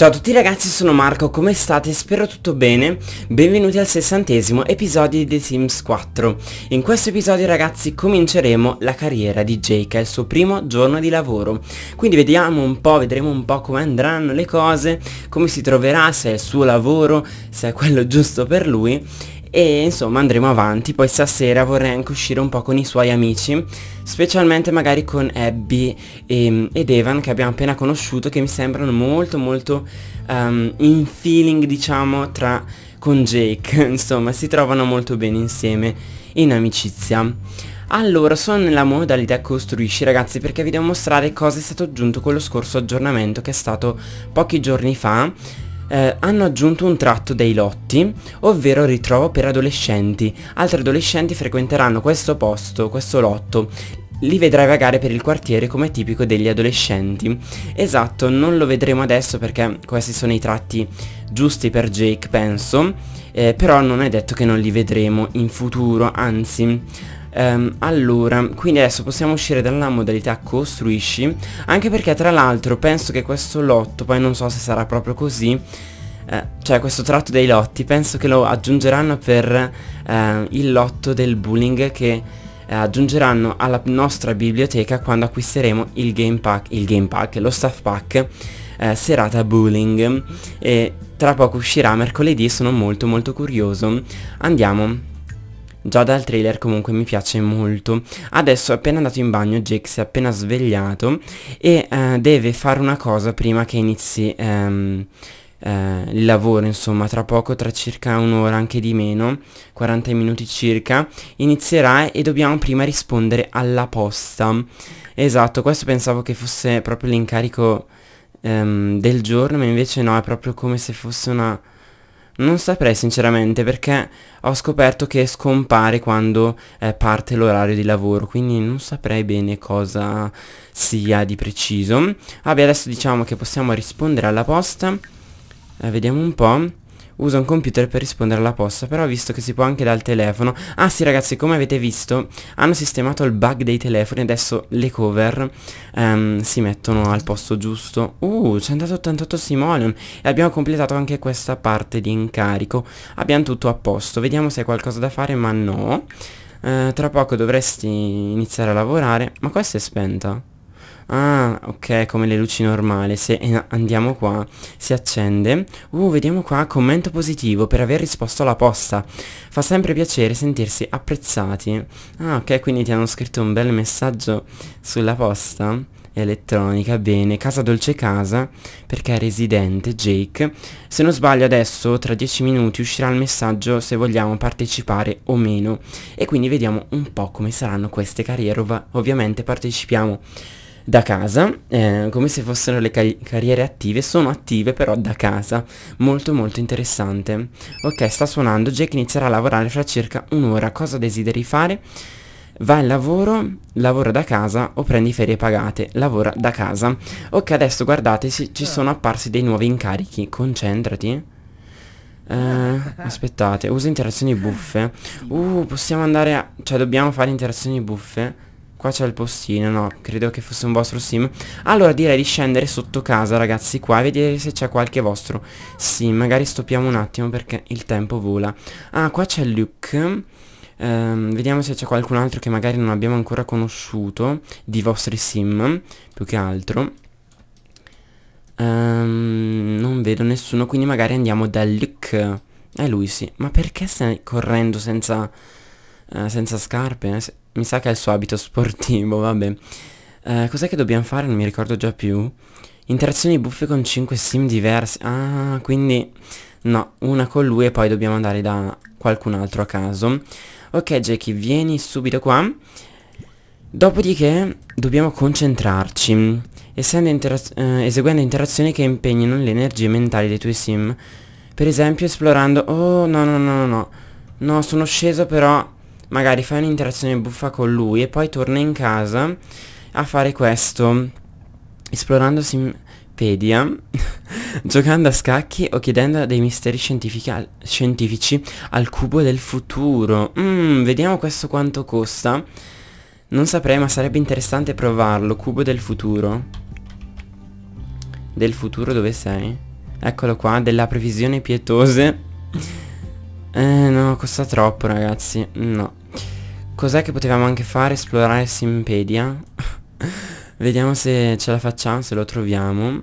Ciao a tutti ragazzi, sono Marco, come state? Spero tutto bene. Benvenuti al sessantesimo episodio di The Sims 4. In questo episodio ragazzi cominceremo la carriera di Jake, è il suo primo giorno di lavoro. Quindi vediamo un po', vedremo un po' come andranno le cose, come si troverà, se è il suo lavoro, se è quello giusto per lui e insomma andremo avanti, poi stasera vorrei anche uscire un po' con i suoi amici, specialmente magari con Abby e, ehm, ed Evan che abbiamo appena conosciuto che mi sembrano molto molto um, in feeling diciamo tra con Jake, insomma si trovano molto bene insieme in amicizia. Allora, sono nella modalità costruisci ragazzi perché vi devo mostrare cosa è stato aggiunto con lo scorso aggiornamento che è stato pochi giorni fa eh, hanno aggiunto un tratto dei lotti, ovvero ritrovo per adolescenti. Altri adolescenti frequenteranno questo posto, questo lotto, li vedrai vagare per il quartiere come tipico degli adolescenti. Esatto, non lo vedremo adesso perché questi sono i tratti giusti per Jake, penso, eh, però non è detto che non li vedremo in futuro, anzi... Um, allora, quindi adesso possiamo uscire dalla modalità costruisci, anche perché tra l'altro penso che questo lotto, poi non so se sarà proprio così, eh, cioè questo tratto dei lotti, penso che lo aggiungeranno per eh, il lotto del bullying che eh, aggiungeranno alla nostra biblioteca quando acquisteremo il game pack, il game pack, lo staff pack eh, serata bullying e tra poco uscirà mercoledì, sono molto molto curioso. Andiamo Già dal trailer comunque mi piace molto. Adesso appena andato in bagno Jake si è appena svegliato e eh, deve fare una cosa prima che inizi ehm, eh, il lavoro, insomma, tra poco, tra circa un'ora anche di meno, 40 minuti circa, inizierà e dobbiamo prima rispondere alla posta. Esatto, questo pensavo che fosse proprio l'incarico ehm, del giorno, ma invece no, è proprio come se fosse una non saprei sinceramente perché ho scoperto che scompare quando eh, parte l'orario di lavoro, quindi non saprei bene cosa sia di preciso. Vabbè, adesso diciamo che possiamo rispondere alla posta. Eh, vediamo un po' usa un computer per rispondere alla posta però ho visto che si può anche dal telefono ah sì ragazzi come avete visto hanno sistemato il bug dei telefoni adesso le cover um, si mettono al posto giusto uh 188 simoleon e abbiamo completato anche questa parte di incarico abbiamo tutto a posto vediamo se hai qualcosa da fare ma no uh, tra poco dovresti iniziare a lavorare ma questa è spenta Ah, ok, come le luci normali. Se eh, andiamo qua, si accende. Uh, vediamo qua, commento positivo per aver risposto alla posta. Fa sempre piacere sentirsi apprezzati. Ah, ok, quindi ti hanno scritto un bel messaggio sulla posta elettronica, bene, casa dolce casa, perché è residente Jake. Se non sbaglio adesso, tra 10 minuti, uscirà il messaggio se vogliamo partecipare o meno. E quindi vediamo un po' come saranno queste carriere, ov ovviamente partecipiamo da casa, eh, come se fossero le ca carriere attive, sono attive però da casa, molto molto interessante. Ok, sta suonando, Jack inizierà a lavorare fra circa un'ora, cosa desideri fare? Vai al lavoro, lavora da casa o prendi ferie pagate, lavora da casa. Ok, adesso guardate, ci, ci ah. sono apparsi dei nuovi incarichi, concentrati. Eh, aspettate, usa interazioni buffe. Uh, possiamo andare a... Cioè, dobbiamo fare interazioni buffe. Qua c'è il postino, no, credo che fosse un vostro sim. Allora direi di scendere sotto casa, ragazzi, qua, e vedere se c'è qualche vostro sim. Magari stoppiamo un attimo perché il tempo vola. Ah, qua c'è Luke. Ehm, vediamo se c'è qualcun altro che magari non abbiamo ancora conosciuto di vostri sim, più che altro. Ehm, non vedo nessuno, quindi magari andiamo da Luke. E eh, lui, sì. Ma perché stai correndo senza, eh, senza scarpe? Eh, mi sa che è il suo abito sportivo, vabbè. Eh, cos'è che dobbiamo fare? Non mi ricordo già più. Interazioni buffe con 5 sim diversi. Ah, quindi... No, una con lui e poi dobbiamo andare da qualcun altro a caso. Ok, Jackie, vieni subito qua. Dopodiché dobbiamo concentrarci, interaz eh, eseguendo interazioni che impegnino le energie mentali dei tuoi sim. Per esempio esplorando... Oh, no, no, no, no, no. No, sono sceso però magari fai un'interazione buffa con lui e poi torna in casa a fare questo esplorando Simpedia, giocando a scacchi o chiedendo dei misteri scientifici al cubo del futuro. Mm, vediamo questo quanto costa. Non saprei ma sarebbe interessante provarlo, cubo del futuro. Del futuro dove sei? Eccolo qua, della previsione pietose. Eh no, costa troppo ragazzi, no. Cos'è che potevamo anche fare? Esplorare Simpedia Vediamo se ce la facciamo, se lo troviamo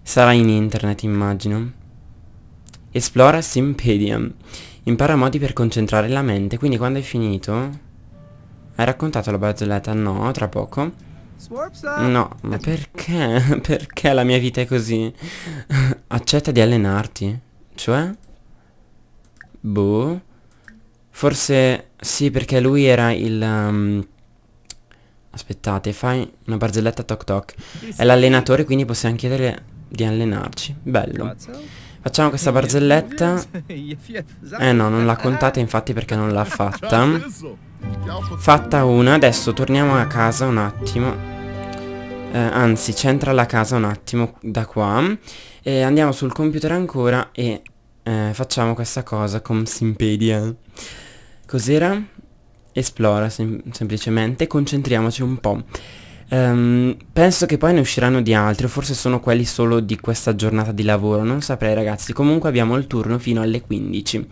Sarà in internet immagino Esplora Simpedia Impara modi per concentrare la mente Quindi quando hai finito Hai raccontato la barzelletta? No, tra poco No, ma perché? Perché la mia vita è così? Accetta di allenarti Cioè? Boh Forse sì perché lui era il... Um, aspettate, fai una barzelletta toc toc. È l'allenatore quindi possiamo chiedere di allenarci. Bello. Facciamo questa barzelletta. Eh no, non l'ha contata infatti perché non l'ha fatta. Fatta una, adesso torniamo a casa un attimo. Eh, anzi, c'entra la casa un attimo da qua. E andiamo sul computer ancora e eh, facciamo questa cosa con Simpedia. Cos'era? Esplora sem semplicemente, concentriamoci un po'. Um, penso che poi ne usciranno di altri, o forse sono quelli solo di questa giornata di lavoro, non saprei ragazzi. Comunque abbiamo il turno fino alle 15.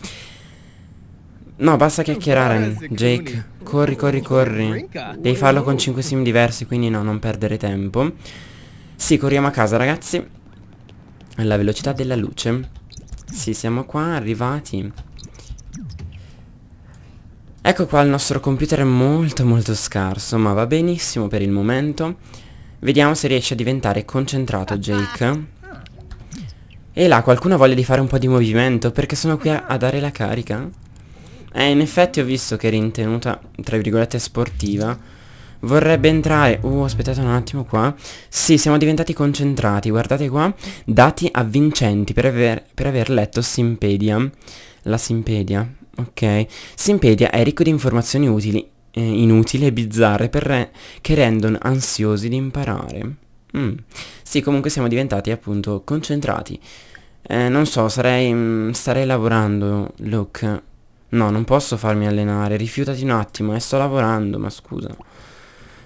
No, basta chiacchierare, Jake. Corri, corri, corri. Devi farlo con 5 sim diversi, quindi no, non perdere tempo. Sì, corriamo a casa, ragazzi. Alla velocità della luce. Sì, siamo qua, arrivati. Ecco qua il nostro computer è molto molto scarso, ma va benissimo per il momento. Vediamo se riesce a diventare concentrato Jake. E là, qualcuno ha voglia di fare un po' di movimento, perché sono qui a, a dare la carica? Eh, in effetti ho visto che eri in tra virgolette, sportiva. Vorrebbe entrare... Uh, aspettate un attimo qua. Sì, siamo diventati concentrati. Guardate qua. Dati avvincenti per aver, per aver letto Simpedia. La Simpedia. Ok. Simpedia è ricco di informazioni utili, eh, inutili e bizzarre per re che rendono ansiosi di imparare. Mm. Sì, comunque siamo diventati appunto concentrati. Eh, non so, sarei... Mh, mm, starei lavorando, Luke. No, non posso farmi allenare, rifiutati un attimo, eh, sto lavorando, ma scusa.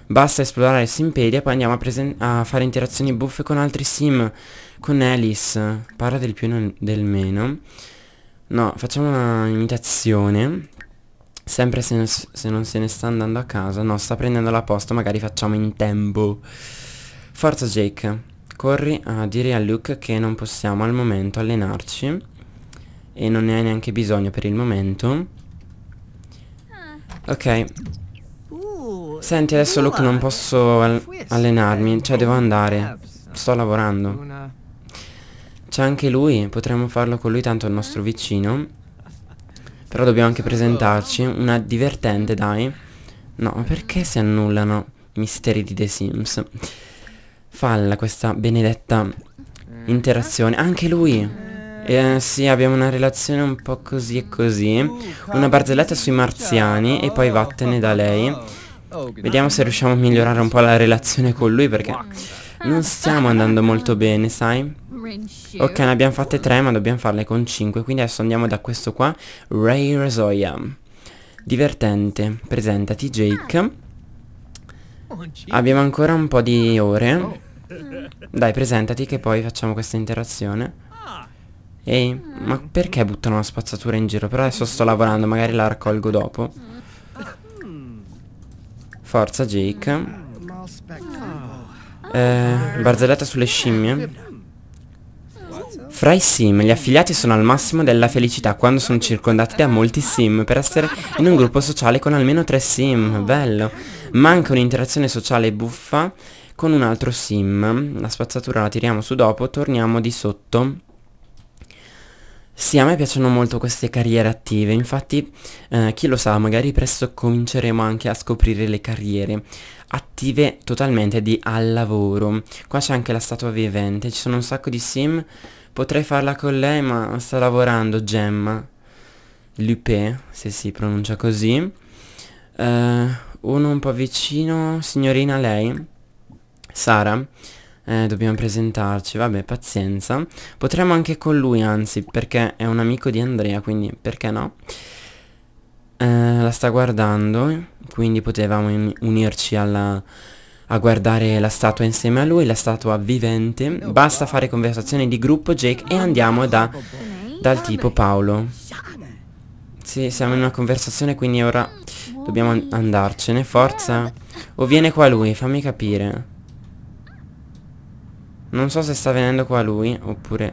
Basta esplorare Simpedia, poi andiamo a, a, fare interazioni buffe con altri sim, con Alice. Parla del più e del meno. No, facciamo una imitazione. Sempre se, se, non se ne sta andando a casa. No, sta prendendo la posta, magari facciamo in tempo. Forza Jake, corri a dire a Luke che non possiamo al momento allenarci. E non ne hai neanche bisogno per il momento. Ah. Ok. Senti, adesso Luke non posso allenarmi, cioè devo andare. Uh, Sto lavorando. C'è anche lui, potremmo farlo con lui, tanto il nostro vicino. Però dobbiamo anche presentarci, una divertente dai. No, ma perché si annullano misteri di The Sims? Falla questa benedetta interazione. Anche lui! Eh, sì, abbiamo una relazione un po' così e così. Una barzelletta sui marziani e poi vattene da lei. Vediamo se riusciamo a migliorare un po' la relazione con lui perché... Non ah. stiamo andando molto bene, sai? Ok, ne abbiamo fatte tre, ma dobbiamo farle con cinque. Quindi adesso andiamo da questo qua. Ray Razoya. Divertente. Presentati, Jake. Abbiamo ancora un po' di ore. Oh. Dai, presentati che poi facciamo questa interazione. Ah. Ehi, ma perché buttano la spazzatura in giro? Però adesso sto lavorando, magari la raccolgo dopo. Mm. Forza, Jake. Eh, barzelletta sulle scimmie. Fra i sim, gli affiliati sono al massimo della felicità quando sono circondati da molti sim per essere in un gruppo sociale con almeno tre sim, bello. Manca un'interazione sociale buffa con un altro sim. La spazzatura la tiriamo su dopo, torniamo di sotto. Sì, a me piacciono molto queste carriere attive, infatti eh, chi lo sa, magari presto cominceremo anche a scoprire le carriere attive totalmente di al lavoro. Qua c'è anche la statua vivente, ci sono un sacco di sim, potrei farla con lei ma sta lavorando Gemma, Lupé, se si pronuncia così. Eh, uno un po' vicino, signorina lei, Sara. Eh, dobbiamo presentarci, vabbè, pazienza. Potremmo anche con lui, anzi, perché è un amico di Andrea, quindi perché no? Eh, la sta guardando, quindi potevamo unirci alla, a guardare la statua insieme a lui, la statua vivente. Basta fare conversazioni di gruppo, Jake, e andiamo da, dal tipo Paolo. Sì, siamo in una conversazione, quindi ora dobbiamo andarcene, forza. O viene qua lui, fammi capire. Non so se sta venendo qua lui Oppure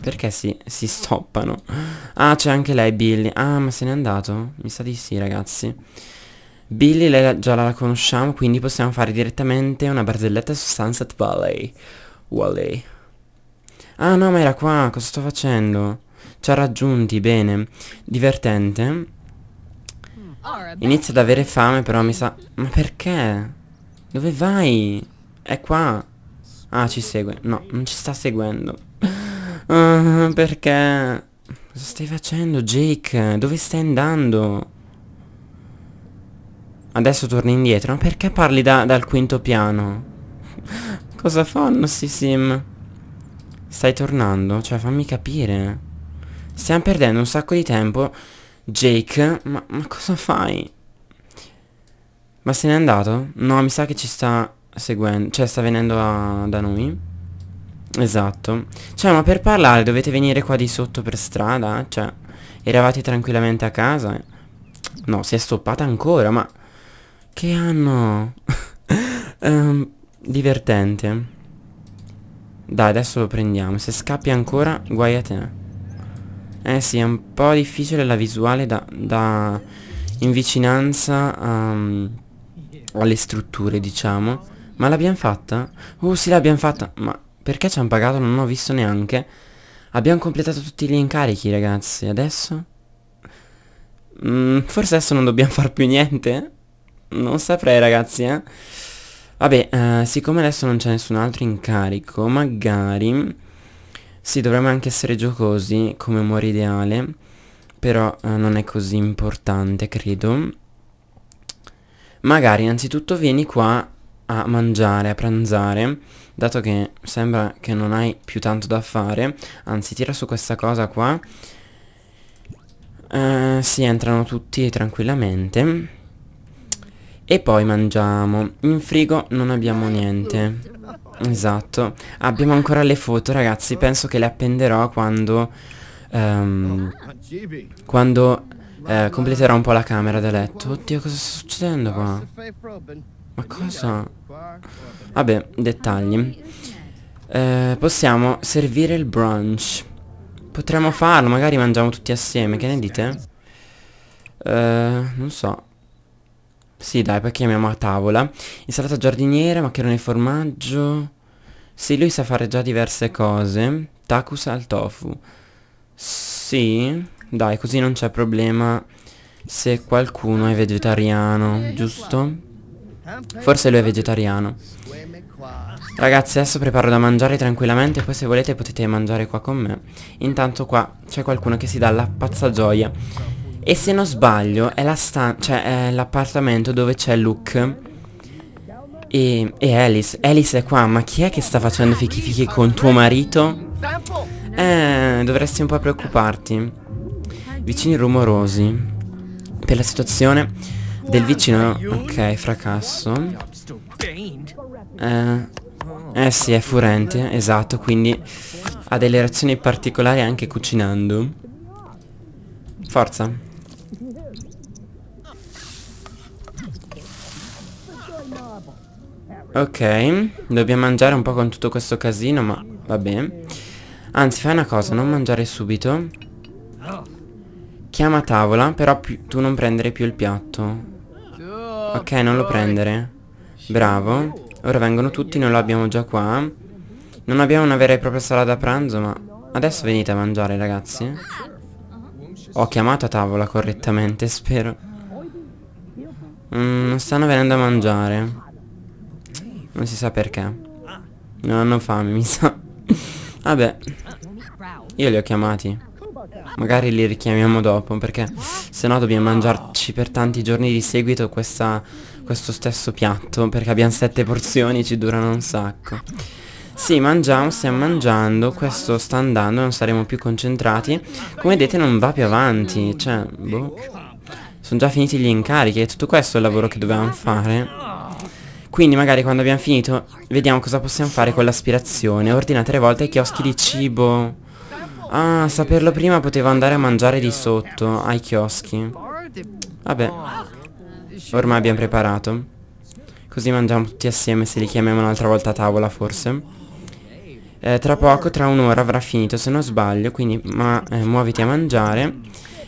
Perché si, si stoppano Ah c'è anche lei Billy Ah ma se n'è andato? Mi sa di sì ragazzi Billy lei già la conosciamo Quindi possiamo fare direttamente una barzelletta su Sunset Valley Valley Ah no ma era qua Cosa sto facendo? Ci ha raggiunti bene Divertente Inizia ad avere fame però mi sa Ma perché? Dove vai? È qua Ah, ci segue. No, non ci sta seguendo. Uh, perché? Cosa stai facendo, Jake? Dove stai andando? Adesso torna indietro. Ma perché parli da, dal quinto piano? Cosa fanno sti sim? Stai tornando? Cioè, fammi capire. Stiamo perdendo un sacco di tempo. Jake, ma, ma cosa fai? Ma se n'è andato? No, mi sa che ci sta seguendo, cioè sta venendo a, da noi. Esatto. Cioè, ma per parlare dovete venire qua di sotto per strada? Cioè, eravate tranquillamente a casa? No, si è stoppata ancora, ma... Che anno? um, ehm, divertente. Dai, adesso lo prendiamo. Se scappi ancora, guai a te. Eh sì, è un po' difficile la visuale da... da in vicinanza um, alle strutture, diciamo. Ma l'abbiamo fatta? Oh sì l'abbiamo fatta Ma perché ci hanno pagato? Non ho visto neanche Abbiamo completato tutti gli incarichi ragazzi Adesso? Mm, forse adesso non dobbiamo far più niente Non saprei ragazzi eh Vabbè eh, siccome adesso non c'è nessun altro incarico Magari Sì dovremmo anche essere giocosi Come umore ideale Però eh, non è così importante credo Magari innanzitutto vieni qua a mangiare, a pranzare, dato che sembra che non hai più tanto da fare, anzi tira su questa cosa qua, eh, si entrano tutti tranquillamente e poi mangiamo. In frigo non abbiamo niente. Esatto. Abbiamo ancora le foto ragazzi, penso che le appenderò quando... Um, quando eh, completerò un po' la camera da letto. Oddio, cosa sta succedendo qua? Ma cosa? Vabbè, dettagli. Eh, possiamo servire il brunch. Potremmo farlo, magari mangiamo tutti assieme, che ne dite? Eh, non so. Sì, dai, poi chiamiamo a tavola. Insalata giardiniera, maccherone e formaggio. Sì, lui sa fare già diverse cose. Takus al tofu. Sì, dai, così non c'è problema se qualcuno è vegetariano, giusto? Forse lui è vegetariano. Ragazzi, adesso preparo da mangiare tranquillamente, poi se volete potete mangiare qua con me. Intanto qua c'è qualcuno che si dà la pazza gioia. E se non sbaglio è l'appartamento la cioè, è l'appartamento dove c'è Luke e, e Alice. Alice è qua, ma chi è che sta facendo fichi fichi con tuo marito? Eh, dovresti un po' preoccuparti. Vicini rumorosi. Per la situazione del vicino... Ok, fracasso. Eh, eh sì, è furente, esatto, quindi ha delle reazioni particolari anche cucinando. Forza. Ok, dobbiamo mangiare un po' con tutto questo casino, ma va bene. Anzi, fai una cosa, non mangiare subito. Chiama a tavola, però tu non prendere più il piatto. Ok, non lo prendere. Bravo. Ora vengono tutti, noi lo abbiamo già qua. Non abbiamo una vera e propria sala da pranzo, ma... Adesso venite a mangiare, ragazzi. Ho chiamato a tavola correttamente, spero. Mm, stanno venendo a mangiare. Non si sa perché. Non hanno fame, mi sa. Vabbè. Io li ho chiamati. Magari li richiamiamo dopo perché se no dobbiamo mangiarci per tanti giorni di seguito questa, questo stesso piatto perché abbiamo sette porzioni ci durano un sacco. Sì, mangiamo, stiamo mangiando, questo sta andando, non saremo più concentrati. Come vedete non va più avanti, cioè, boh. Sono già finiti gli incarichi è tutto questo il lavoro che dovevamo fare. Quindi magari quando abbiamo finito vediamo cosa possiamo fare con l'aspirazione. Ordina tre volte i chioschi di cibo. Ah, saperlo prima poteva andare a mangiare di sotto, ai chioschi. Vabbè. Ormai abbiamo preparato. Così mangiamo tutti assieme se li chiamiamo un'altra volta a tavola, forse. Eh, tra poco, tra un'ora avrà finito, se non sbaglio, quindi ma, eh, muoviti a mangiare.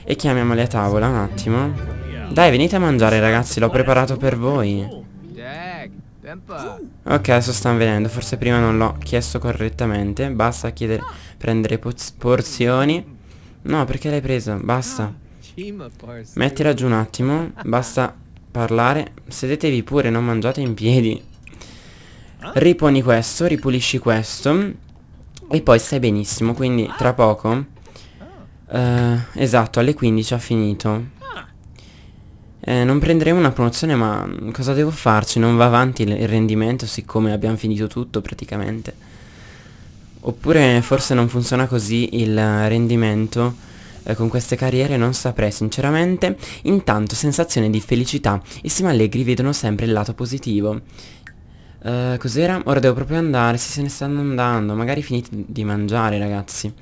E chiamiamoli a tavola un attimo. Dai, venite a mangiare, ragazzi, l'ho preparato per voi. Ok, adesso stanno vedendo, forse prima non l'ho chiesto correttamente. Basta chiedere, ah. prendere porzioni. No, perché l'hai preso? Basta. Ah, Mettila giù un attimo, basta parlare. Sedetevi pure, non mangiate in piedi. Ah. Riponi questo, ripulisci questo. E poi stai benissimo, quindi tra poco... Eh, esatto, alle 15 ha finito. Eh, non prenderemo una promozione ma cosa devo farci? Non va avanti il rendimento siccome abbiamo finito tutto praticamente. Oppure forse non funziona così il rendimento eh, con queste carriere non saprei sinceramente. Intanto sensazione di felicità. I Allegri vedono sempre il lato positivo. Eh, cos'era? Ora devo proprio andare, si se ne stanno andando, magari finite di mangiare ragazzi.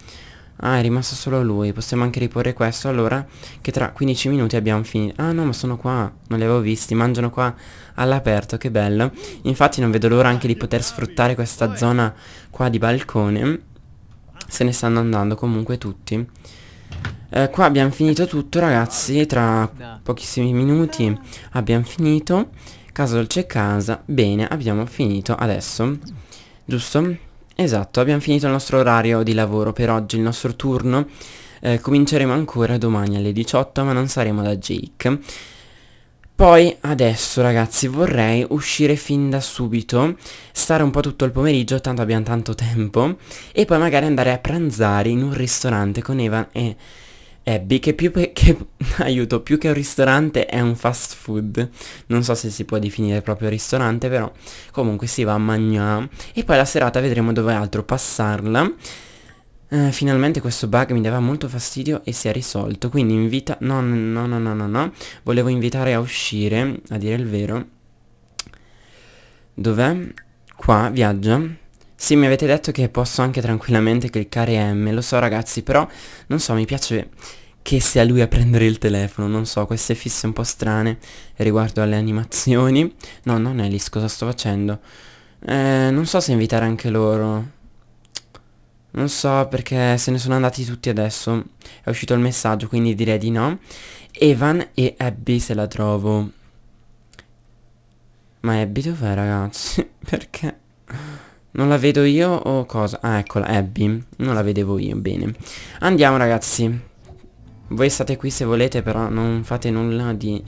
Ah, è rimasto solo lui. Possiamo anche riporre questo, allora, che tra 15 minuti abbiamo finito. Ah, no, ma sono qua. Non li avevo visti. Mangiano qua all'aperto, che bello. Infatti non vedo l'ora anche di poter sfruttare questa zona qua di balcone. Se ne stanno andando comunque tutti. Eh, qua abbiamo finito tutto, ragazzi. Tra pochissimi minuti abbiamo finito. Casa dolce casa. Bene, abbiamo finito adesso. Giusto? Esatto, abbiamo finito il nostro orario di lavoro per oggi, il nostro turno. Eh, cominceremo ancora domani alle 18 ma non saremo da Jake. Poi adesso ragazzi vorrei uscire fin da subito, stare un po' tutto il pomeriggio, tanto abbiamo tanto tempo, e poi magari andare a pranzare in un ristorante con Evan e Abby che più che, che aiuto più che un ristorante è un fast food non so se si può definire proprio ristorante però comunque si va a mangiare e poi la serata vedremo dove altro passarla eh, finalmente questo bug mi dava molto fastidio e si è risolto quindi invita no no no no no no volevo invitare a uscire a dire il vero dov'è qua viaggia sì, mi avete detto che posso anche tranquillamente cliccare M, lo so ragazzi, però non so, mi piace che sia lui a prendere il telefono, non so, queste fisse un po' strane riguardo alle animazioni. No, non Alice, cosa sto facendo? Eh, non so se invitare anche loro. Non so perché se ne sono andati tutti adesso. È uscito il messaggio, quindi direi di no. Evan e Abby se la trovo. Ma Abby dov'è ragazzi? perché? Non la vedo io o cosa? Ah, eccola, Abby. Non la vedevo io, bene. Andiamo, ragazzi. Voi state qui se volete, però non fate nulla di,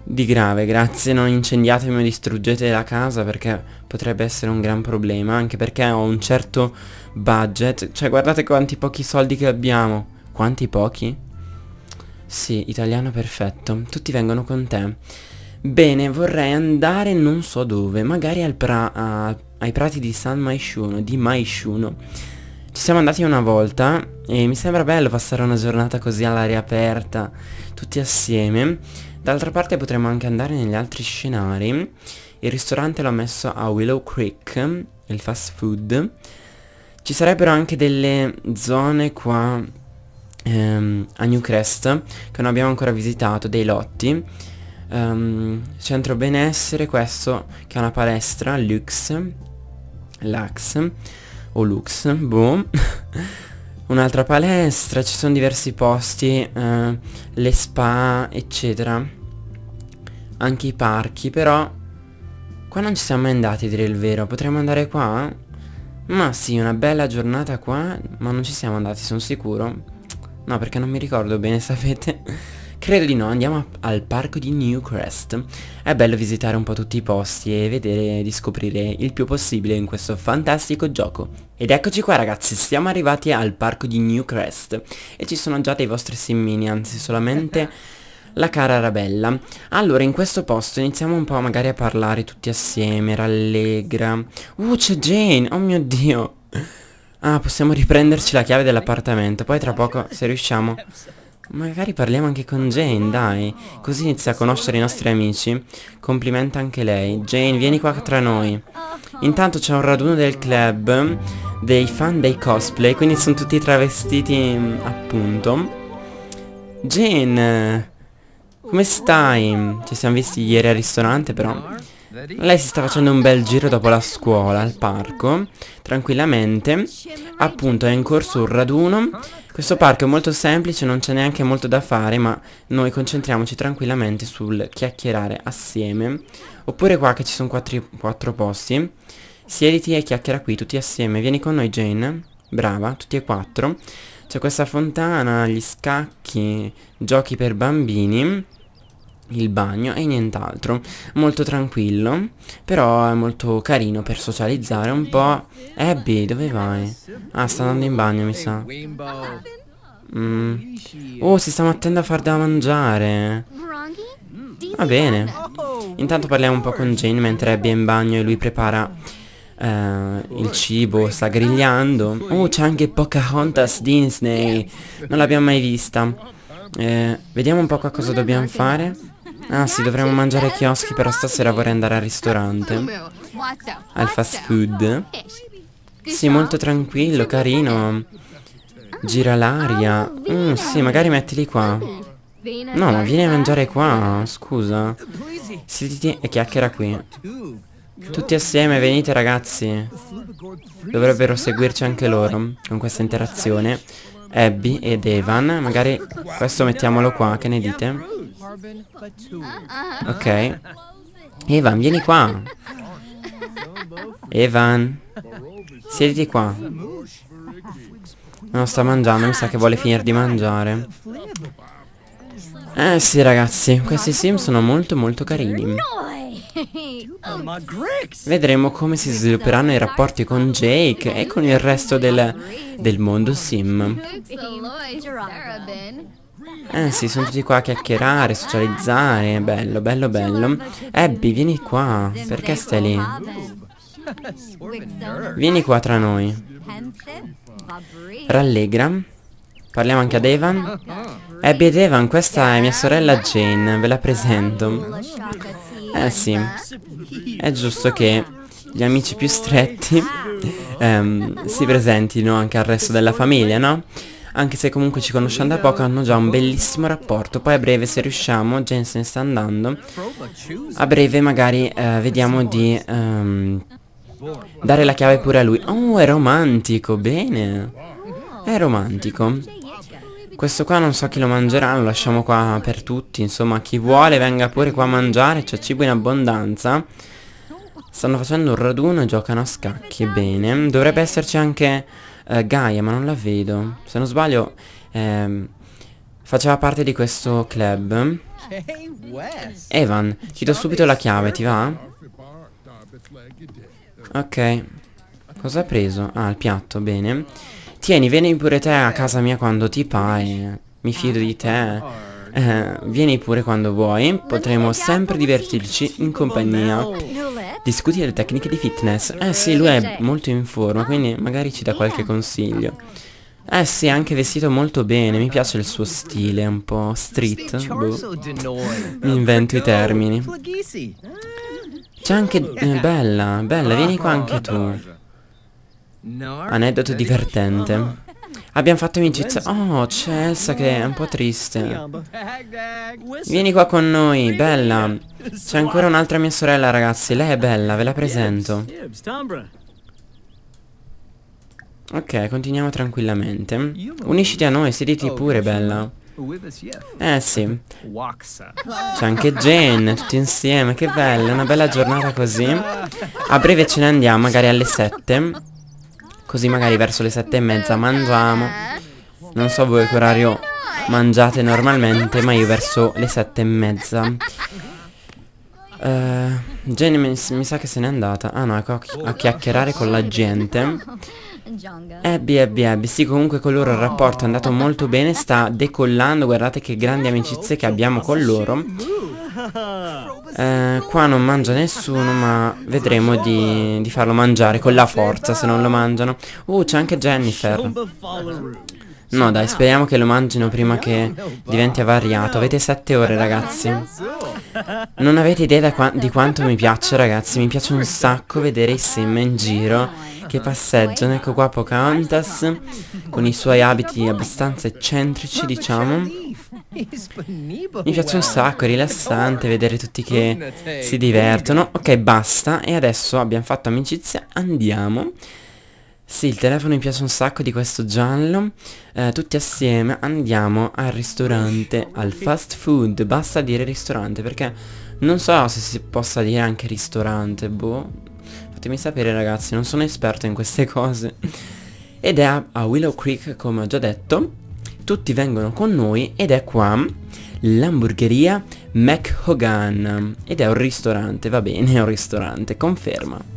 di grave, grazie. Non incendiatemi o distruggete la casa perché potrebbe essere un gran problema. Anche perché ho un certo budget. Cioè, guardate quanti pochi soldi che abbiamo. Quanti pochi? Sì, italiano perfetto. Tutti vengono con te. Bene, vorrei andare non so dove, magari al pra a, ai prati di San Maishuno, di Maishuno. Ci siamo andati una volta e mi sembra bello passare una giornata così all'aria aperta, tutti assieme. D'altra parte potremmo anche andare negli altri scenari. Il ristorante l'ho messo a Willow Creek, il fast food. Ci sarebbero anche delle zone qua ehm, a Newcrest che non abbiamo ancora visitato, dei lotti um, centro benessere, questo che è una palestra, Lux, Lux, o Lux, boh, un'altra palestra, ci sono diversi posti, uh, le spa, eccetera, anche i parchi, però qua non ci siamo mai andati a dire il vero, potremmo andare qua? Ma sì, una bella giornata qua, ma non ci siamo andati, sono sicuro. No, perché non mi ricordo bene, sapete? Credo di no, andiamo al parco di Newcrest. È bello visitare un po' tutti i posti e vedere di scoprire il più possibile in questo fantastico gioco. Ed eccoci qua ragazzi, siamo arrivati al parco di Newcrest e ci sono già dei vostri simmini, anzi solamente la cara Arabella. Allora, in questo posto iniziamo un po' magari a parlare tutti assieme, rallegra. Uh, c'è Jane, oh mio Dio. Ah, possiamo riprenderci la chiave dell'appartamento, poi tra poco, se riusciamo Magari parliamo anche con Jane, dai. Così inizia a conoscere i nostri amici. Complimenta anche lei. Jane, vieni qua tra noi. Intanto c'è un raduno del club dei fan dei cosplay, quindi sono tutti travestiti appunto. Jane, come stai? Ci siamo visti ieri al ristorante però. Lei si sta facendo un bel giro dopo la scuola al parco, tranquillamente. Appunto è in corso un raduno. Questo parco è molto semplice, non c'è neanche molto da fare, ma noi concentriamoci tranquillamente sul chiacchierare assieme. Oppure qua che ci sono quattro, quattro posti. Siediti e chiacchiera qui tutti assieme. Vieni con noi Jane. Brava, tutti e quattro. C'è questa fontana, gli scacchi, giochi per bambini il bagno e nient'altro molto tranquillo però è molto carino per socializzare un po' Abby dove vai? ah sta andando in bagno mi sa mm. oh si sta mettendo a far da mangiare va bene intanto parliamo un po' con Jane mentre Abby è in bagno e lui prepara Uh, il cibo sta grigliando Oh c'è anche Pocahontas Disney Non l'abbiamo mai vista eh, Vediamo un po' qua cosa dobbiamo fare Ah sì, dovremmo mangiare chioschi, però stasera vorrei andare al ristorante. Al fast food. Sì, molto tranquillo, carino. Gira l'aria. Mm, sì, magari mettili qua. No, ma vieni a mangiare qua, scusa. Siediti e chiacchiera qui. Tutti assieme, venite ragazzi. Dovrebbero seguirci anche loro con questa interazione. Abby ed Evan Magari questo mettiamolo qua, che ne dite? Ok Evan, vieni qua Evan Siediti qua Non sta mangiando, mi sa che vuole finire di mangiare Eh sì ragazzi, questi sim sono molto molto carini Vedremo come si svilupperanno i rapporti con Jake e con il resto del, del mondo sim. Eh sì, sono tutti qua a chiacchierare, socializzare, bello, bello, bello. Abby, vieni qua, perché stai lì? Vieni qua tra noi. Rallegra. Parliamo anche ad Evan. Abby ed Evan, questa è mia sorella Jane, ve la presento. Eh sì, è giusto che gli amici più stretti ehm, si presentino anche al resto della famiglia, no? Anche se comunque ci conosciamo da poco hanno già un bellissimo rapporto. Poi a breve se riusciamo, Jensen sta andando, a breve magari eh, vediamo di ehm, dare la chiave pure a lui. Oh, è romantico, bene. È romantico. Questo qua non so chi lo mangerà, lo lasciamo qua per tutti, insomma chi vuole venga pure qua a mangiare, c'è cibo in abbondanza. Stanno facendo un raduno e giocano a scacchi, bene. Dovrebbe esserci anche eh, Gaia, ma non la vedo. Se non sbaglio, eh, faceva parte di questo club. Evan, ti do subito la chiave, ti va? Ok. Cosa ha preso? Ah, il piatto, bene. bene. Tieni, vieni pure te a eh. casa mia quando ti pare. Mi fido ah, di ah, te. Ah, eh, vieni pure quando vuoi, potremo sempre divertirci in compagnia. Discuti Discutere tecniche di fitness. Eh sì, lui è molto in forma, quindi magari ci dà qualche consiglio. Eh sì, è anche vestito molto bene, mi piace il suo stile, un po' street. Boh. Mi invento i termini. C'è anche... Eh, bella, bella, vieni qua anche tu. Aneddoto divertente. Abbiamo fatto amicizia. Oh, c'è Elsa che è un po' triste. Vieni qua con noi, bella. C'è ancora un'altra mia sorella, ragazzi. Lei è bella, ve la presento. Ok, continuiamo tranquillamente. Unisciti a noi, sediti oh, pure, bella. Eh sì. C'è anche Jane, tutti insieme, che bella, una bella giornata così. A breve ce ne andiamo, magari alle 7. Così magari verso le sette e mezza mangiamo Non so voi che orario mangiate normalmente Ma io verso le sette e mezza uh, Jenny mi, mi, sa che se n'è andata Ah no, ecco a, a chiacchierare con la gente Abby, Abby, Abby, sì comunque con loro il rapporto è andato molto bene, sta decollando, guardate che grandi amicizie che abbiamo con loro. Eh, qua non mangia nessuno ma vedremo di, di farlo mangiare con la forza se non lo mangiano. Uh, c'è anche Jennifer. No dai, speriamo che lo mangino prima che diventi avariato. Avete 7 ore ragazzi. Non avete idea qua di quanto mi piace ragazzi. Mi piace un sacco vedere i sim in giro che passeggiano. Ecco qua Pocahontas con i suoi abiti abbastanza eccentrici diciamo. Mi piace un sacco, è rilassante vedere tutti che si divertono. Ok, basta. E adesso abbiamo fatto amicizia, andiamo. Sì, il telefono mi piace un sacco di questo giallo. Eh, tutti assieme andiamo al ristorante, al fast food. Basta dire ristorante perché non so se si possa dire anche ristorante, boh. Fatemi sapere ragazzi, non sono esperto in queste cose. Ed è a, Willow Creek, come ho già detto. Tutti vengono con noi ed è qua l'hamburgeria McHogan. Ed è un ristorante, va bene, è un ristorante, conferma.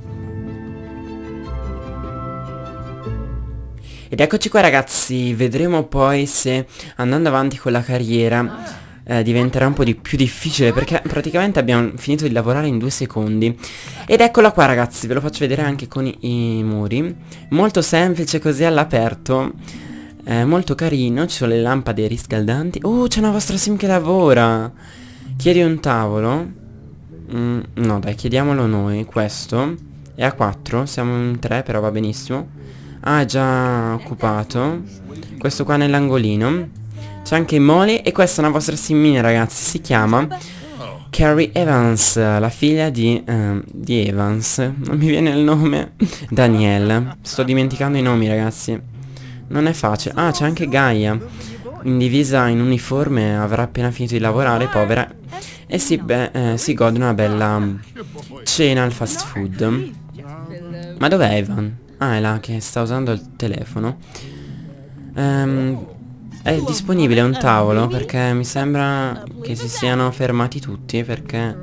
Ed eccoci qua ragazzi, vedremo poi se andando avanti con la carriera... Eh, diventerà un po' di più difficile perché praticamente abbiamo finito di lavorare in due secondi ed eccola qua ragazzi ve lo faccio vedere anche con i, i muri molto semplice così all'aperto eh, molto carino ci sono le lampade riscaldanti oh c'è una vostra sim che lavora chiedi un tavolo mm, no dai chiediamolo noi questo è a 4 siamo in 3 però va benissimo Ah è già occupato Questo qua nell'angolino C'è anche Molly e questa è una vostra simmina ragazzi Si chiama Carrie Evans La figlia di, uh, di Evans Non mi viene il nome Danielle Sto dimenticando i nomi ragazzi Non è facile Ah c'è anche Gaia in divisa in uniforme avrà appena finito di lavorare, povera, e si, eh, si gode una bella cena al fast food. Ma dov'è Evan? Ah, è la che sta usando il telefono. Ehm, è disponibile un tavolo perché mi sembra che si siano fermati tutti perché...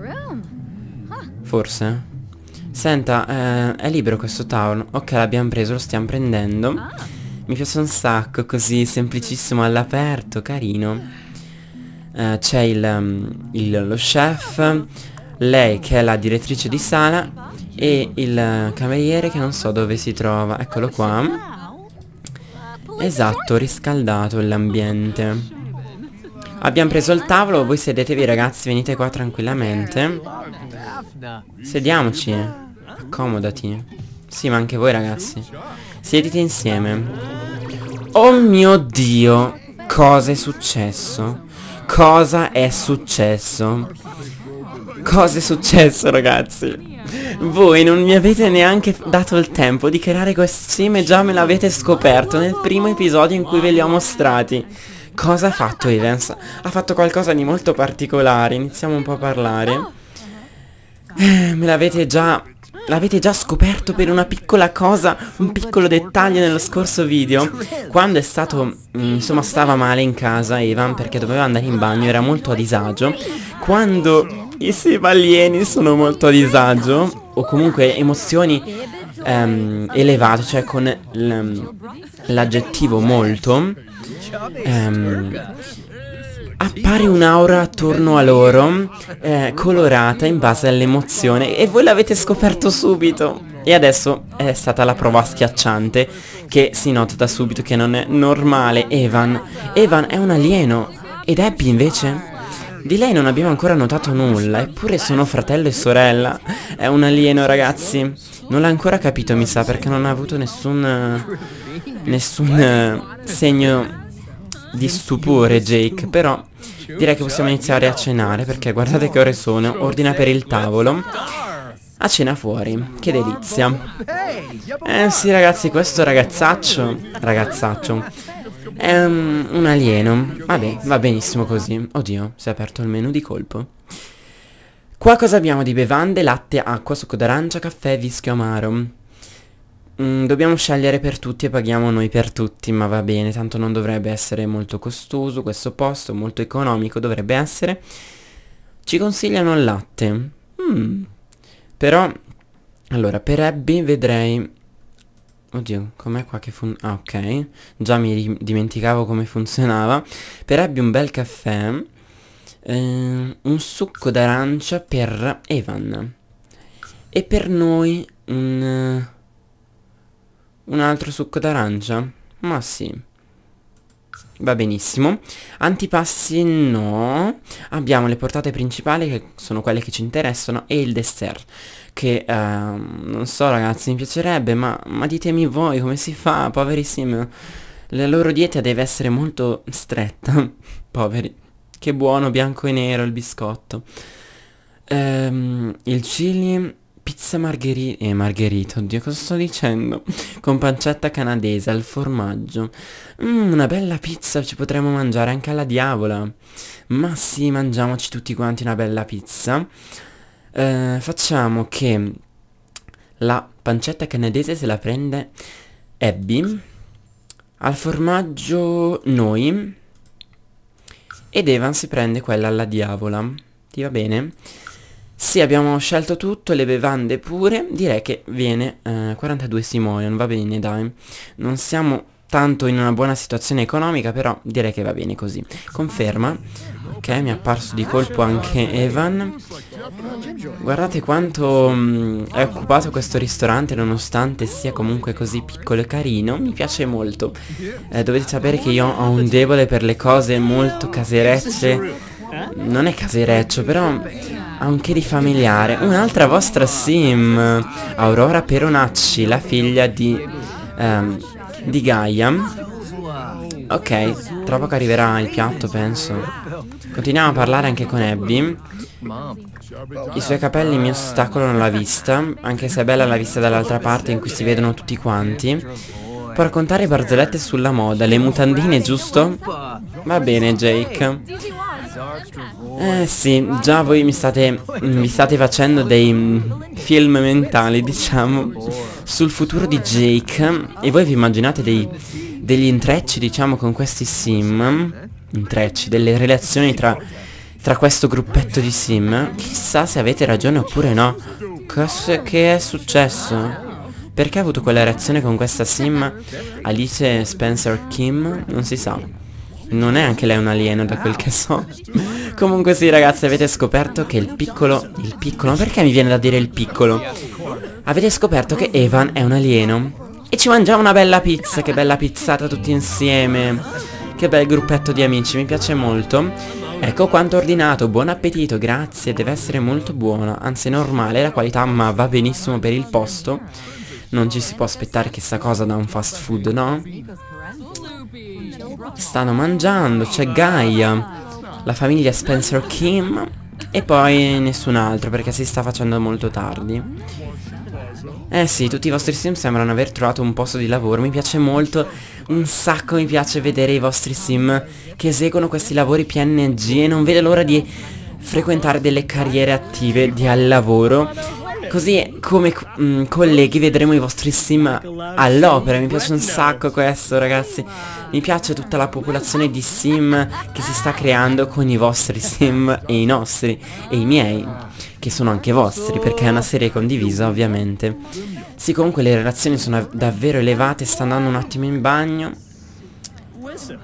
Forse. Senta, eh, è libero questo tavolo. Ok, l'abbiamo preso, lo stiamo prendendo. Mi piace un sacco, così semplicissimo all'aperto, carino. Eh, C'è il, mm, il, lo chef, lei che è la direttrice di sala e il cameriere che non so dove si trova, eccolo qua. Esatto, riscaldato l'ambiente. Abbiamo preso il tavolo, voi sedetevi ragazzi, venite qua tranquillamente. Sediamoci, accomodati. Sì, ma anche voi ragazzi. Siedete insieme. Oh mio Dio, cosa è successo? Cosa è successo? Cosa è successo ragazzi? Voi non mi avete neanche dato il tempo di creare questo quest'insieme già me l'avete scoperto nel primo episodio in cui ve li ho mostrati. Cosa ha fatto Evans? Ha fatto qualcosa di molto particolare, iniziamo un po' a parlare. Eh, me l'avete già L'avete già scoperto per una piccola cosa, un piccolo dettaglio nello scorso video. Quando è stato, mm, insomma, stava male in casa Evan perché doveva andare in bagno, era molto a disagio. Quando i sibalieni sono molto a disagio o comunque emozioni ehm, elevate, cioè con l'aggettivo molto, ehm, appare un'aura attorno a loro eh, colorata in base all'emozione e voi l'avete scoperto subito. E adesso è stata la prova schiacciante che si nota da subito che non è normale Evan. Evan è un alieno ed Abby invece di lei non abbiamo ancora notato nulla, eppure sono fratello e sorella. È un alieno, ragazzi. Non l'ha ancora capito, mi sa, perché non ha avuto nessun... nessun eh, segno di stupore Jake, però direi che possiamo iniziare a cenare perché guardate che ore sono, ordina per il tavolo. A cena fuori, che delizia. Eh sì ragazzi, questo ragazzaccio, ragazzaccio, è ehm, un, un alieno. Vabbè, va benissimo così. Oddio, si è aperto il menu di colpo. Qua cosa abbiamo di bevande, latte, acqua, succo d'arancia, caffè, vischio amaro. Mm, dobbiamo scegliere per tutti e paghiamo noi per tutti, ma va bene, tanto non dovrebbe essere molto costoso questo posto, molto economico dovrebbe essere. Ci consigliano il latte. Mm. Però, allora, per Abby vedrei Oddio, com'è qua che funziona? Ah, ok. Già mi dimenticavo come funzionava. Per Abby un bel caffè. Eh, un succo d'arancia per Evan. E per noi un... Un altro succo d'arancia? Ma sì. Va benissimo. Antipassi no. Abbiamo le portate principali che sono quelle che ci interessano e il dessert. Che uh, non so ragazzi, mi piacerebbe, ma, ma ditemi voi come si fa, poverissimo. La loro dieta deve essere molto stretta. Poveri. Che buono bianco e nero il biscotto. Um, il chili Pizza margherita, eh, margherita, oddio cosa sto dicendo? Con pancetta canadese al formaggio. Mmm, una bella pizza ci potremmo mangiare anche alla diavola. Ma sì, mangiamoci tutti quanti una bella pizza. Eh, facciamo che la pancetta canadese se la prende Abby. Al formaggio noi. Ed Evan si prende quella alla diavola. Ti va bene? Sì, abbiamo scelto tutto, le bevande pure, direi che viene eh, 42 Simoleon, va bene dai. Non siamo tanto in una buona situazione economica, però direi che va bene così. Conferma. Ok, mi è apparso di colpo anche Evan. Guardate quanto mh, mm, è occupato questo ristorante, nonostante sia comunque così piccolo e carino, mi piace molto. Eh, dovete sapere che io ho un debole per le cose molto caserecce. Non è casereccio, però anche di familiare. Un'altra vostra sim, Aurora Peronacci, la figlia di, ehm, di Gaia. Ok, tra poco arriverà il piatto, penso. Continuiamo a parlare anche con Abby. I suoi capelli mi ostacolano la vista, anche se è bella la vista dall'altra parte in cui si vedono tutti quanti. Può raccontare barzellette sulla moda, le mutandine, giusto? Va bene, Jake. Eh sì, già voi mi state, mi state facendo dei film mentali, diciamo, sul futuro di Jake e voi vi immaginate dei, degli intrecci, diciamo, con questi sim, intrecci, delle relazioni tra, tra questo gruppetto di sim, chissà se avete ragione oppure no. Cos che è successo? Perché ha avuto quella reazione con questa sim Alice Spencer Kim? Non si sa. Non è anche lei un alieno da quel che so Comunque sì ragazzi avete scoperto che il piccolo Il piccolo? Ma perché mi viene da dire il piccolo? Avete scoperto che Evan è un alieno E ci mangiamo una bella pizza Che bella pizzata tutti insieme Che bel gruppetto di amici Mi piace molto Ecco quanto ordinato, buon appetito, grazie, deve essere molto buona, anzi normale la qualità ma va benissimo per il posto. Non ci si può aspettare chissà cosa da un fast food, no? Stanno mangiando, c'è Gaia, la famiglia Spencer Kim e poi nessun altro perché si sta facendo molto tardi. Eh sì, tutti i vostri sim sembrano aver trovato un posto di lavoro, mi piace molto, un sacco mi piace vedere i vostri sim che eseguono questi lavori PNG e non vedo l'ora di frequentare delle carriere attive di al lavoro Così come mh, mm, colleghi vedremo i vostri sim all'opera. Mi piace un sacco questo ragazzi. Mi piace tutta la popolazione di sim che si sta creando con i vostri sim e i nostri e i miei. Che sono anche vostri perché è una serie condivisa ovviamente. Sì comunque le relazioni sono davvero elevate. Sta andando un attimo in bagno.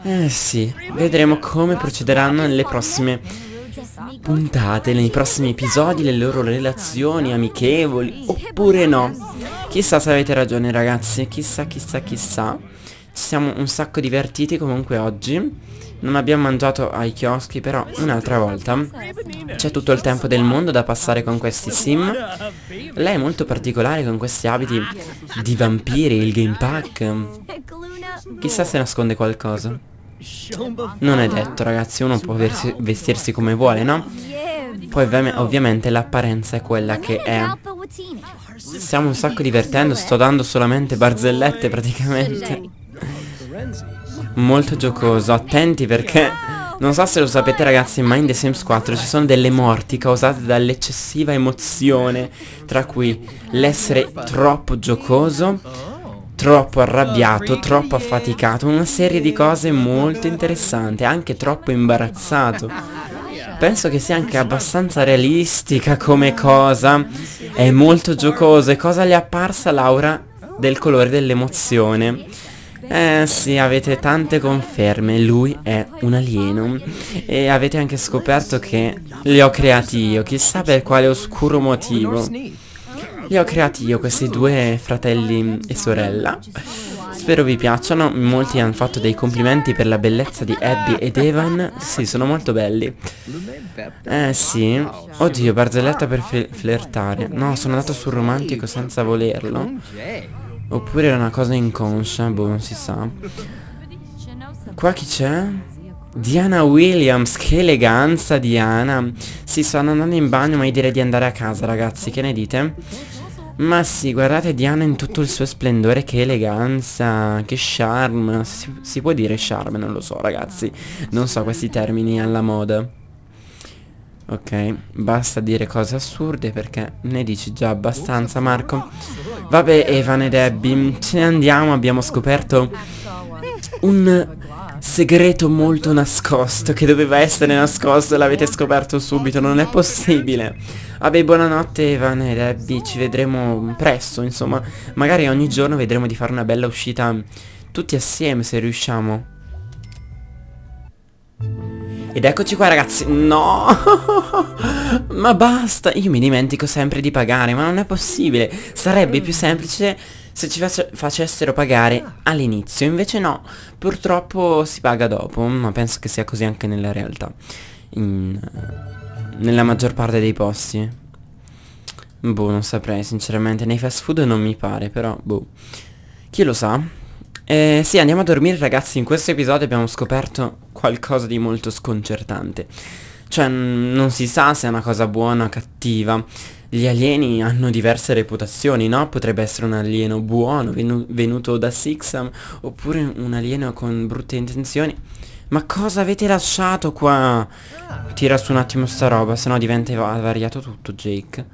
Eh sì, vedremo come procederanno nelle prossime puntate, nei prossimi episodi, le loro relazioni amichevoli oppure no. Chissà se avete ragione ragazzi, chissà chissà chissà. Ci siamo un sacco divertiti comunque oggi. Non abbiamo mangiato ai chioschi però un'altra volta. C'è tutto il tempo del mondo da passare con questi sim. Lei è molto particolare con questi abiti di vampiri, il game pack. Chissà se nasconde qualcosa. Non è detto ragazzi, uno può vestirsi come vuole, no? Poi ovviamente l'apparenza è quella che è. Stiamo un sacco divertendo, sto dando solamente barzellette praticamente. Molto giocoso, attenti perché... Non so se lo sapete ragazzi, ma in The Sims 4 ci sono delle morti causate dall'eccessiva emozione, tra cui l'essere troppo giocoso, troppo arrabbiato, oh, troppo affaticato, una serie di cose molto interessanti, anche troppo imbarazzato. Penso che sia anche abbastanza realistica come cosa, è molto giocoso e cosa le è apparsa Laura del colore dell'emozione? Eh sì, avete tante conferme, lui è un alieno e avete anche scoperto che li ho creati io, chissà per quale oscuro motivo. Li ho creati io questi due fratelli e sorella. Spero vi piacciono, molti hanno fatto dei complimenti per la bellezza di Abby ed Evan. Sì, sono molto belli. Eh sì. Oddio, barzelletta per flirtare. No, sono andato sul romantico senza volerlo. Oppure era una cosa inconscia, boh, non si sa. Qua chi c'è? Diana Williams, che eleganza Diana Sì, stanno andando in bagno ma io direi di andare a casa ragazzi, che ne dite? Ma sì, guardate Diana in tutto il suo splendore, che eleganza, che charm Si, si può dire charm, non lo so ragazzi Non so questi termini alla moda Ok, basta dire cose assurde perché ne dici già abbastanza Marco Vabbè Evan e Debbie, ce ne andiamo, abbiamo scoperto un segreto molto nascosto che doveva essere nascosto e l'avete scoperto subito, non è possibile. Vabbè, buonanotte Evan e eh, Debbie, ci vedremo presto, insomma, magari ogni giorno vedremo di fare una bella uscita tutti assieme se riusciamo. Ed eccoci qua ragazzi, no, ma basta, io mi dimentico sempre di pagare, ma non è possibile, sarebbe più semplice se ci facessero pagare ah. all'inizio, invece no, purtroppo si paga dopo, ma penso che sia così anche nella realtà, in, nella maggior parte dei posti. Boh, non saprei, sinceramente, nei fast food non mi pare, però, boh. Chi lo sa? Eh, sì, andiamo a dormire ragazzi, in questo episodio abbiamo scoperto qualcosa di molto sconcertante. Cioè, non si sa se è una cosa buona o cattiva, gli alieni hanno diverse reputazioni, no? Potrebbe essere un alieno buono venu venuto da Sixam oppure un alieno con brutte intenzioni. Ma cosa avete lasciato qua? Tira su un attimo sta roba, sennò diventa avariato tutto, Jake.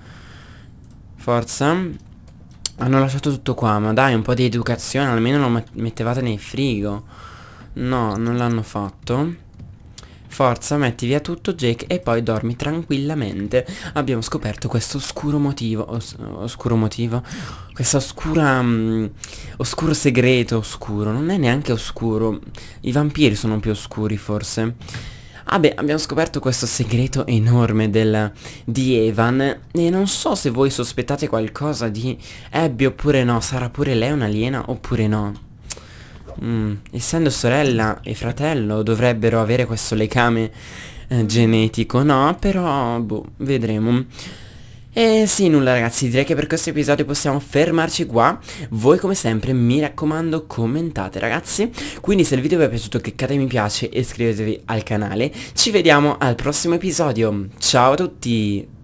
Forza. Hanno lasciato tutto qua, ma dai, un po' di educazione, almeno lo mettevate nel frigo. No, non l'hanno fatto. Forza, metti via tutto Jake e poi dormi tranquillamente. Abbiamo scoperto questo oscuro motivo, os oscuro motivo, Questo oscura, mm, oscuro segreto oscuro, non è neanche oscuro, i vampiri sono più oscuri forse. Ah beh, abbiamo scoperto questo segreto enorme del, di Evan e non so se voi sospettate qualcosa di Abby oppure no, sarà pure lei un'aliena oppure no. Ecco. Mm, essendo sorella e fratello dovrebbero avere questo legame eh, genetico, no? Però, boh, vedremo. E sì, nulla ragazzi, direi che per questo episodio possiamo fermarci qua. Voi come sempre mi raccomando commentate ragazzi. Quindi se il video vi è piaciuto cliccate mi piace e iscrivetevi al canale. Ci vediamo al prossimo episodio. Ciao a tutti!